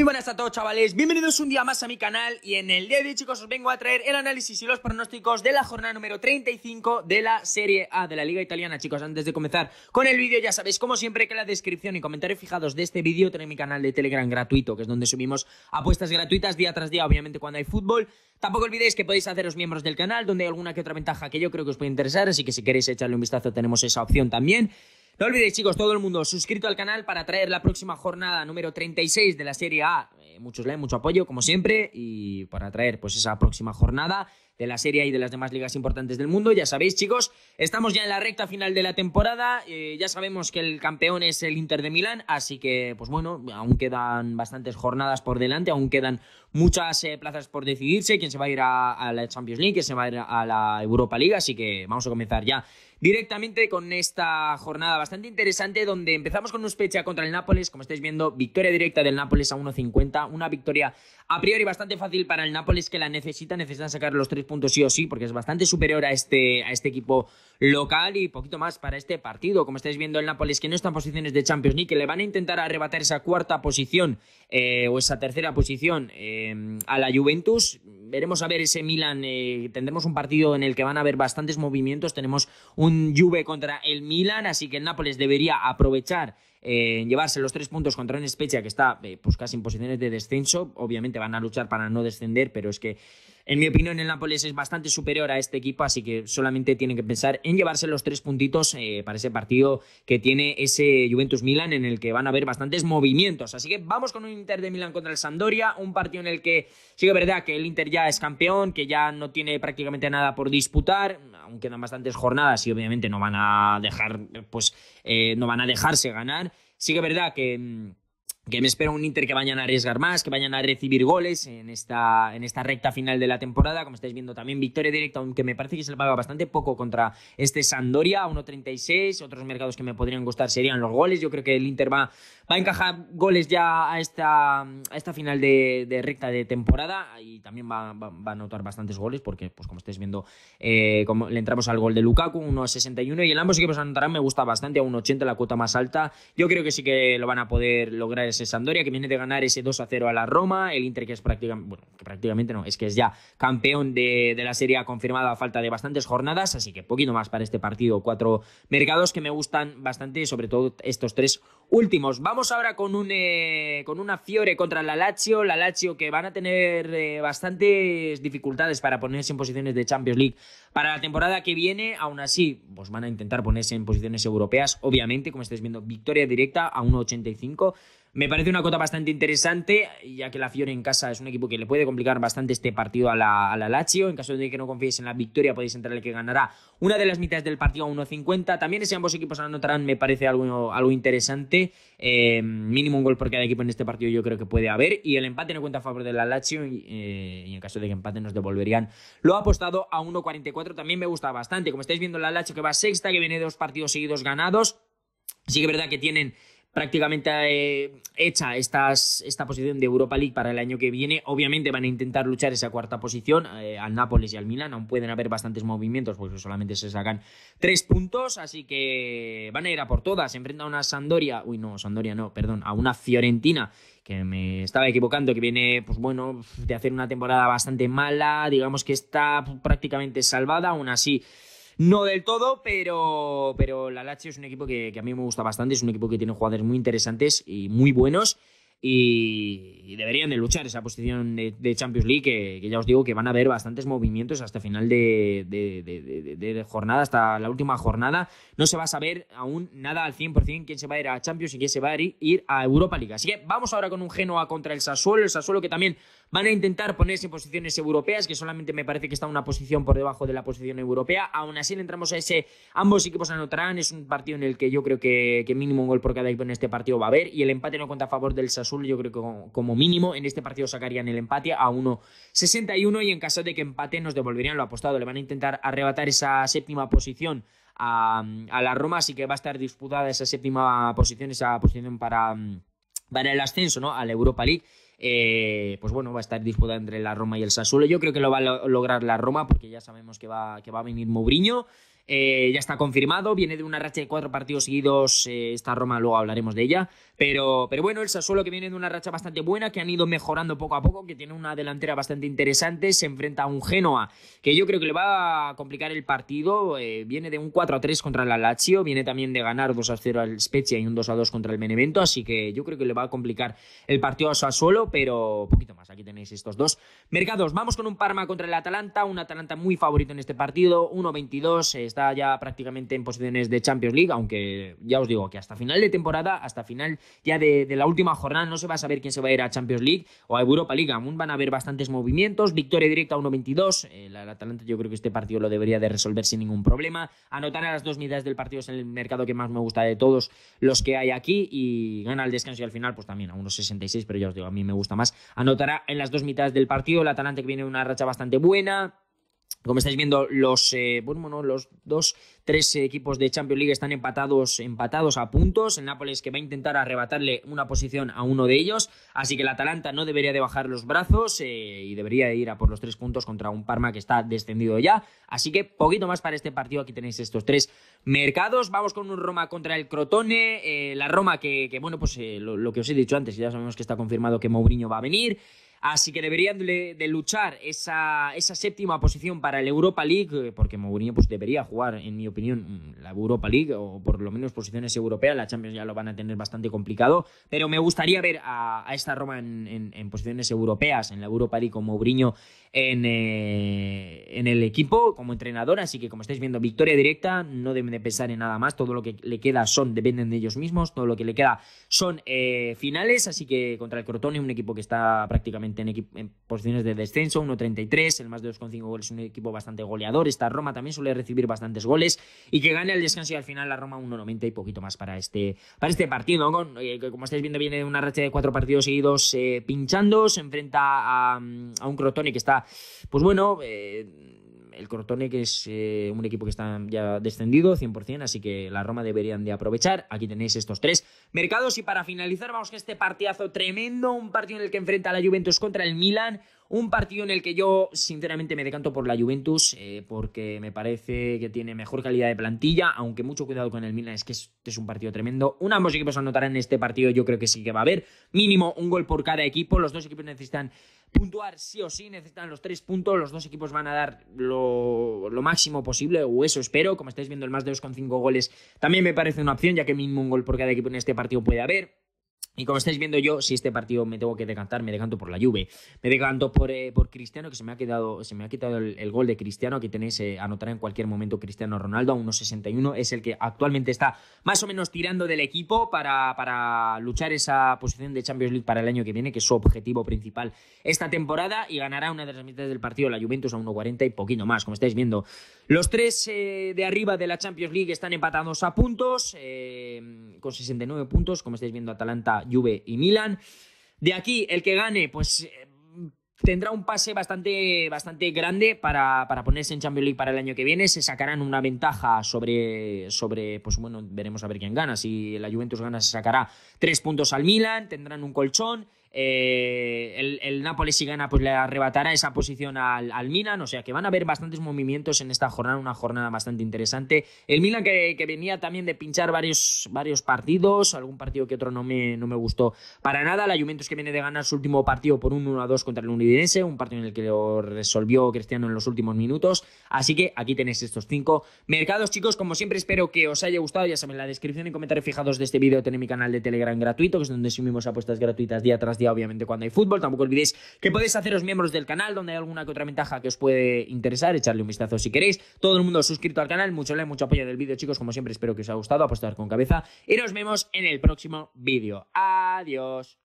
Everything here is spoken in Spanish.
Muy buenas a todos chavales, bienvenidos un día más a mi canal y en el día de hoy chicos os vengo a traer el análisis y los pronósticos de la jornada número 35 de la Serie A de la Liga Italiana chicos, antes de comenzar con el vídeo ya sabéis como siempre que en la descripción y comentarios fijados de este vídeo tenéis mi canal de Telegram gratuito que es donde subimos apuestas gratuitas día tras día obviamente cuando hay fútbol Tampoco olvidéis que podéis haceros miembros del canal donde hay alguna que otra ventaja que yo creo que os puede interesar así que si queréis echarle un vistazo tenemos esa opción también no olvidéis, chicos, todo el mundo suscrito al canal para traer la próxima jornada número 36 de la Serie A. Eh, muchos likes, mucho apoyo, como siempre, y para traer pues esa próxima jornada de la Serie A y de las demás ligas importantes del mundo. Ya sabéis, chicos, estamos ya en la recta final de la temporada. Eh, ya sabemos que el campeón es el Inter de Milán, así que, pues bueno, aún quedan bastantes jornadas por delante, aún quedan muchas eh, plazas por decidirse, quién se va a ir a, la Champions League, quién se va a ir a la Europa League, así que vamos a comenzar ya directamente con esta jornada bastante interesante donde empezamos con un Spezia contra el Nápoles, como estáis viendo, victoria directa del Nápoles a 1.50, una victoria a priori bastante fácil para el Nápoles que la necesita, necesitan sacar los tres puntos sí o sí, porque es bastante superior a este, a este equipo local y poquito más para este partido, como estáis viendo el Nápoles que no está en posiciones de Champions ni que le van a intentar arrebatar esa cuarta posición eh, o esa tercera posición eh, a la Juventus, veremos a ver ese Milan. Eh, tendremos un partido en el que van a haber bastantes movimientos. Tenemos un Juve contra el Milan, así que el Nápoles debería aprovechar eh, llevarse los tres puntos contra un Spezia que está eh, pues casi en posiciones de descenso. Obviamente van a luchar para no descender, pero es que en mi opinión, el Nápoles es bastante superior a este equipo, así que solamente tienen que pensar en llevarse los tres puntitos eh, para ese partido que tiene ese Juventus Milan, en el que van a haber bastantes movimientos. Así que vamos con un Inter de Milán contra el Sampdoria, un partido en el que sigue verdad que el Inter ya es campeón, que ya no tiene prácticamente nada por disputar, Aunque quedan bastantes jornadas y obviamente no van a dejar, pues, eh, no van a dejarse ganar. sigue verdad que mm, que me espera un Inter que vayan a arriesgar más, que vayan a recibir goles en esta, recta final de la temporada. Como estáis viendo también, victoria directa, aunque me parece que se le paga bastante poco contra este Sandoria, a 1.36. Otros mercados que me podrían gustar serían los goles. Yo creo que el Inter va, va a encajar goles ya a esta, final de, recta de temporada y también va, a anotar bastantes goles porque, pues como estáis viendo, eh, como le entramos al gol de Lukaku, 1.61. Y el ambos equipos anotarán me gusta bastante, a 1.80 la cuota más alta. Yo creo que sí que lo van a poder lograr Sandoria, que viene de ganar ese 2 a 0 a la Roma, el Inter que es prácticamente, bueno, que prácticamente no, es que es ya campeón de, la Serie confirmada a falta de bastantes jornadas, así que poquito más para este partido, cuatro mercados que me gustan bastante, sobre todo estos tres últimos. Vamos ahora con, un, eh, con una Fiore contra la Lazio, la Lazio que van a tener eh, bastantes dificultades para ponerse en posiciones de Champions League para la temporada que viene, aún así, pues van a intentar ponerse en posiciones europeas, obviamente, como estáis viendo, victoria directa a 1.85 me parece una cota bastante interesante, ya que la Fiore en casa es un equipo que le puede complicar bastante este partido a la, Lazio. En caso de que no confíes en la victoria, podéis entrar el que ganará una de las mitades del partido a 1.50. También si ambos equipos anotarán, me parece algo, algo interesante. Eh, mínimo un gol por cada equipo en este partido yo creo que puede haber. Y el empate no cuenta a favor de la Lazio y, eh, en caso de que empate nos devolverían. Lo ha apostado a 1.44, también me gusta bastante. Como estáis viendo, la Lazio que va sexta, que viene dos partidos seguidos ganados. Sí que es verdad que tienen prácticamente eh, hecha esta posición de Europa League para el año que viene. Obviamente van a intentar luchar esa cuarta posición eh, al Nápoles y al Milan. Aún pueden haber bastantes movimientos porque solamente se sacan tres puntos. Así que van a ir a por todas. Se enfrenta a una Sandoria. Uy, no, Sandoria no, perdón. A una Fiorentina que me estaba equivocando, que viene, pues bueno, de hacer una temporada bastante mala. Digamos que está prácticamente salvada. Aún así no del todo, pero, la Lazio es un equipo que a mí me gusta bastante, es un equipo que tiene jugadores muy interesantes y muy buenos y, deberían de luchar esa posición de, Champions League, que, ya os digo que van a haber bastantes movimientos hasta final de, jornada, hasta la última jornada. No se va a saber aún nada al 100% quién se va a ir a Champions y quién se va a ir a Europa League. Así que vamos ahora con un Genoa contra el Sassuolo, el Sassuolo que también van a intentar ponerse en posiciones europeas, que solamente me parece que está una posición por debajo de la posición europea. Aún así entramos a ese, ambos equipos anotarán, es un partido en el que yo creo que, que mínimo un gol por cada equipo en este partido va a haber y el empate no cuenta a favor del Sassuolo yo creo que como mínimo en este partido sacarían el empate a 1.61 y en caso de que empate nos devolverían lo apostado. Le van a intentar arrebatar esa séptima posición a, la Roma, así que va a estar disputada esa séptima posición, esa posición para, el ascenso ¿no? a la Europa League. Eh, pues bueno, va a estar disputada entre la Roma y el Sassuolo. Yo creo que lo va a lograr la Roma porque ya sabemos que va, que va a venir Mourinho. Eh, ya está confirmado, viene de una racha de cuatro partidos seguidos, eh, esta Roma luego hablaremos de ella, pero, bueno, el Sassuolo que viene de una racha bastante buena, que han ido mejorando poco a poco, que tiene una delantera bastante interesante, se enfrenta a un Genoa, que yo creo que le va a complicar el partido, eh, viene de un 4-3 contra el Lazio, viene también de ganar 2-0 al Spezia y un 2-2 contra el Benevento, así que yo creo que le va a complicar el partido a Sassuolo, pero poquito más, aquí tenéis estos dos mercados, vamos con un Parma contra el Atalanta, un Atalanta muy favorito en este partido, 1-22, está ya prácticamente en posiciones de Champions League, aunque ya os digo que hasta final de temporada, hasta final ya de, la última jornada, no se va a saber quién se va a ir a Champions League o a Europa League. Aún van a haber bastantes movimientos. Victoria directa 1-22. Eh, el Atalanta, yo creo que este partido lo debería de resolver sin ningún problema. Anotará a las dos mitades del partido es el mercado que más me gusta de todos los que hay aquí y gana el descanso y al final, pues también a unos 66, pero ya os digo, a mí me gusta más. Anotará en las dos mitades del partido. El Atalanta que viene una racha bastante buena. Como estáis viendo, los, eh, bueno, los dos, tres equipos de Champions League están empatados, empatados a puntos. El Nápoles que va a intentar arrebatarle una posición a uno de ellos. Así que el Atalanta no debería de bajar los brazos eh, y debería ir a por los tres puntos contra un Parma que está descendido ya. Así que poquito más para este partido. Aquí tenéis estos tres mercados. Vamos con un Roma contra el Crotone. Eh, la Roma que, que bueno, pues lo, lo, que os he dicho antes, ya sabemos que está confirmado que Mourinho va a venir. Así que deberían de, luchar esa, séptima posición para el Europa League, eh, porque Mourinho pues, debería jugar, en mi opinión, mm, la Europa League, o por lo menos posiciones europeas. La Champions ya lo van a tener bastante complicado, pero me gustaría ver a, esta Roma en, posiciones europeas, en la Europa League, con Mourinho eh, en, el equipo como entrenador. Así que, como estáis viendo, victoria directa, no deben de pensar en nada más. Todo lo que le queda son, dependen de ellos mismos, todo lo que le queda son eh, finales. Así que contra el Crotone, un equipo que está prácticamente en, posiciones de descenso, 1.33, el más de 2,5 goles un equipo bastante goleador, esta Roma también suele recibir bastantes goles y que gane el descanso y al final la Roma 1.90 y poquito más para este, para este partido. Eh, como estáis viendo viene de una racha de cuatro partidos seguidos eh, pinchando, se enfrenta a, un Crotoni que está, pues bueno... Eh, el Crotone, que es eh, un equipo que está ya descendido 100%, así que la Roma deberían de aprovechar. Aquí tenéis estos tres mercados. Y para finalizar, vamos que este partidazo tremendo, un partido en el que enfrenta la Juventus contra el Milan. Un partido en el que yo sinceramente me decanto por la Juventus eh, porque me parece que tiene mejor calidad de plantilla, aunque mucho cuidado con el Milan, es que es, es un partido tremendo. Un ambos equipos anotarán en este partido, yo creo que sí que va a haber mínimo un gol por cada equipo. Los dos equipos necesitan puntuar sí o sí, necesitan los tres puntos, los dos equipos van a dar lo, lo máximo posible, o eso espero, como estáis viendo el más de 2,5 goles también me parece una opción, ya que mínimo un gol por cada equipo en este partido puede haber. Y como estáis viendo yo, si este partido me tengo que decantar, me decanto por la Juve. Me decanto por, eh, Cristiano, que se me ha se me ha quitado el, gol de Cristiano, que tenéis eh, anotar en cualquier momento Cristiano Ronaldo a 1.61. Es el que actualmente está más o menos tirando del equipo para, luchar esa posición de Champions League para el año que viene, que es su objetivo principal esta temporada. Y ganará una de las mitades del partido, la Juventus, a 1.40 y poquito más, como estáis viendo. Los tres eh, de arriba de la Champions League están empatados a puntos, eh, con 69 puntos, como estáis viendo Atalanta Juve y Milan. De aquí, el que gane, pues eh, tendrá un pase bastante, bastante grande para, para, ponerse en Champions League para el año que viene. Se sacarán una ventaja sobre, sobre, pues bueno, veremos a ver quién gana. Si la Juventus gana, se sacará tres puntos al Milan, tendrán un colchón. Eh, el, el, Napoli si gana pues le arrebatará esa posición al, Milan, o sea que van a haber bastantes movimientos en esta jornada, una jornada bastante interesante. El Milan que, venía también de pinchar varios, partidos, algún partido que otro no me, gustó para nada, la Juventus que viene de ganar su último partido por un 1-2 contra el Unidense, un partido en el que lo resolvió Cristiano en los últimos minutos, así que aquí tenéis estos cinco mercados chicos, como siempre espero que os haya gustado, ya saben, en la descripción y comentarios fijados de este vídeo tenéis mi canal de Telegram gratuito, que es donde subimos apuestas gratuitas día tras día obviamente, cuando hay fútbol. Tampoco olvidéis que podéis haceros miembros del canal, donde hay alguna que otra ventaja que os puede interesar. Echarle un vistazo si queréis. Todo el mundo suscrito al canal, mucho like, mucho apoyo del vídeo, chicos. Como siempre, espero que os haya gustado. Apostar con cabeza. Y nos vemos en el próximo vídeo. Adiós.